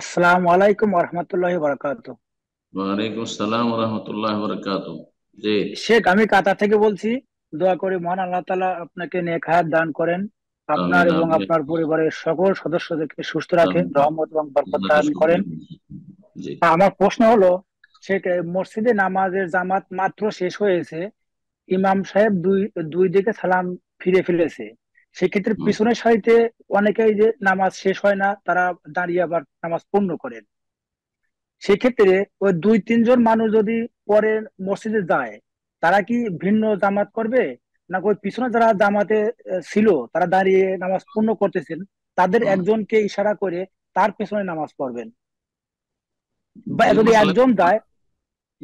আসসালামু আলাইকুম রহমতুল্লাহ বরকাত ওয়ালাইকুম আসসালাম রহমতুল্লাহ বরকাত জি শেখ আমি কাতার থেকে বলছি দোয়া করি মহান আল্লাহ তাআলা আপনাকে নেক হায়াত দান করেন আপনার এবং আপনার পরিবারের সকল সদস্যদেরকে সুস্থ রাখেন রহমত এবং বরকত দান করেন আমার প্রশ্ন হলো শেখ মসজিদে নামাজের জামাত মাত্র শেষ হয়েছে ইমাম সাহেব দুই দুই দিকে সালাম ফিরে ফেলেছে সেক্ষেত্রে পিছনের সারিতে অনেকেই যে নামাজ শেষ হয় না তারা দাঁড়িয়ে আবার নামাজ পূর্ণ করেন সেক্ষেত্রে ওই দুই তিনজন মানুষ যদি পরে মসজিদে যায় তারা কি ভিন্ন জামাত করবে না ওই পিছনে যারা জামাতে ছিল তারা দাঁড়িয়ে নামাজ পূর্ণ করতেছেন তাদের একজনকে ইশারা করে তার পেছনে নামাজ পড়বেন বা যদি একজন যায়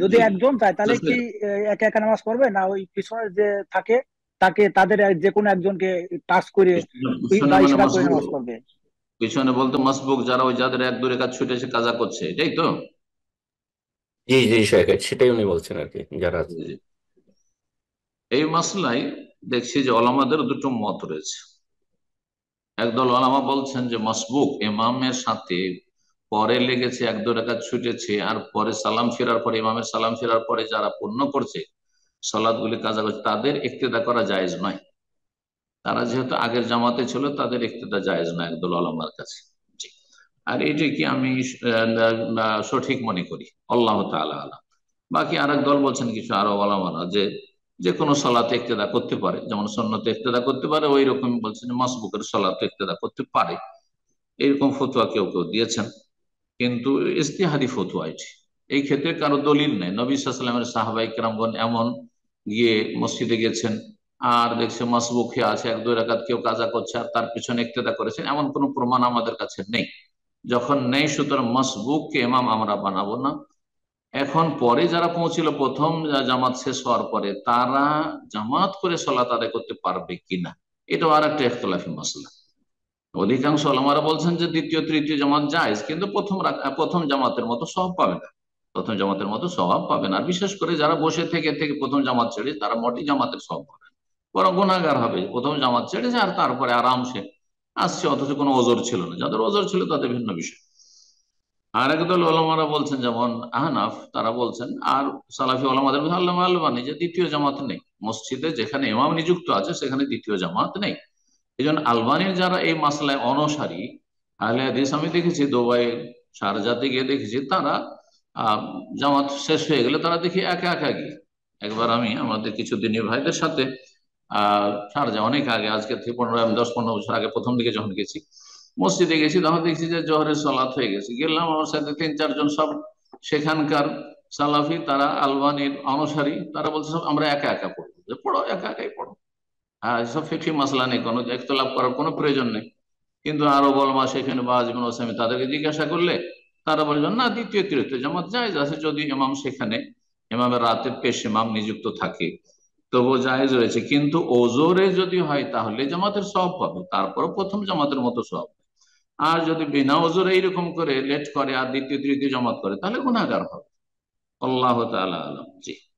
যদি একজন যায় তাহলে কি একা একা নামাজ পড়বে না ওই পিছনে যে থাকে তাকে তাদের যে কোনো একজনকে টাচ করে মানে পিছনে বলতো মাসবুক যারা ওই যাদের এক দূরে কাজ ছুটে এসে কাজা করছে এটাই তো জি জি সেটাই উনি বলছেন আর কি যারা এই মাসলাই দেখছি যে ওলামাদের দুটো মত রয়েছে একদল ওলামা বলছেন যে মাসবুক ইমামের সাথে পরে লেগেছে এক দু রেখা ছুটেছে আর পরে সালাম ফেরার পরে ইমামের সালাম ফেরার পরে যারা পূর্ণ করছে সলাদগুলি কাজা করছে তাদের ইক্তেদা করা জায়জ নয় তারা যেহেতু আগের জামাতে ছিল তাদের ইক্তেদা জায়েজ নয় একদল আলমার কাছে আর এটি কি আমি সঠিক মনে করি আল্লাহ তালা আলাম বাকি আর দল বলছেন কিছু আরো আলামারা যে যে কোনো সলাতে ইক্তেদা করতে পারে যেমন সন্ন্যতে ইক্তেদা করতে পারে ওই রকম বলছেন মাসবুকের সলাতে ইক্তেদা করতে পারে এইরকম ফতুয়া কেউ কেউ দিয়েছেন কিন্তু ইস্তিহাদি ফতুয়া এটি এই ক্ষেত্রে কারো দলিল নেই নবী সাল্লামের সাহাবাই কেরামগণ এমন গিয়ে মসজিদে গেছেন আর দেখছে মাসবুখে আছে এক দুই রাখাত কেউ কাজা করছে আর তার পিছনে ইক্তেদা করেছেন এমন কোনো প্রমাণ আমাদের কাছে নেই যখন নেই সুতরাং মাসবুককে এমাম আমরা বানাবো না এখন পরে যারা পৌঁছিল প্রথম জামাত শেষ হওয়ার পরে তারা জামাত করে সলাত আদায় করতে পারবে কিনা এটাও আর একটা একতলাফি মশলা অধিকাংশ আলমারা বলছেন যে দ্বিতীয় তৃতীয় জামাত যায় কিন্তু প্রথম প্রথম জামাতের মতো সব পাবে না প্রথম জামাতের মতো স্বভাব পাবেন আর বিশেষ করে যারা বসে থেকে থেকে প্রথম জামাত ছেড়ে তারা মটি জামাতের সব পাবেন বরং গুণাগার হবে প্রথম জামাত ছেড়েছে আর তারপরে আরামসে আসছে অথচ কোনো ওজোর ছিল না যাদের ওজোর ছিল তাদের ভিন্ন বিষয় আর একদল ওলামারা বলছেন যেমন আহনাফ তারা বলছেন আর সালাফি ওলামাদের মধ্যে আল্লাহ আলবানি যে দ্বিতীয় জামাত নেই মসজিদে যেখানে ইমাম নিযুক্ত আছে সেখানে দ্বিতীয় জামাত নেই এই জন্য আলবানির যারা এই মাসলায় অনসারী আহলে হাদিস আমি দেখেছি দুবাই সারজাতে গিয়ে দেখেছি তারা জামাত শেষ হয়ে গেলে তারা দেখি একা একা গিয়ে একবার আমি আমাদের কিছু দিনী ভাইদের সাথে ছাড় যায় অনেক আগে আজকে থেকে পনেরো দশ পনেরো বছর আগে প্রথম দিকে যখন গেছি মসজিদে গেছি তখন দেখছি যে জহরের সলাত হয়ে গেছে গেলাম আমার সাথে তিন চারজন সব সেখানকার সালাফি তারা আলবানির অনুসারী তারা বলছে সব আমরা একা একা পড়বো যে পড়ো একা একাই পড়ো হ্যাঁ সব ফিকি মাসলা নেই কোনো একতলাপ করার কোনো প্রয়োজন নেই কিন্তু আরো বলমা সেখানে বা জীবন ওসামি তাদেরকে জিজ্ঞাসা করলে তারা বললেন না দ্বিতীয় তৃতীয় জামাত জায়জ আছে যদি ইমাম সেখানে ইমামের রাতে পেশ ইমাম নিযুক্ত থাকে তবুও জায়জ রয়েছে কিন্তু ওজোরে যদি হয় তাহলে জামাতের সব পাবে তারপর প্রথম জামাতের মতো সব আর যদি বিনা ওজোরে এইরকম করে লেট করে আর দ্বিতীয় তৃতীয় জমাত করে তাহলে গুণাগার হবে আল্লাহ তালা আলম জি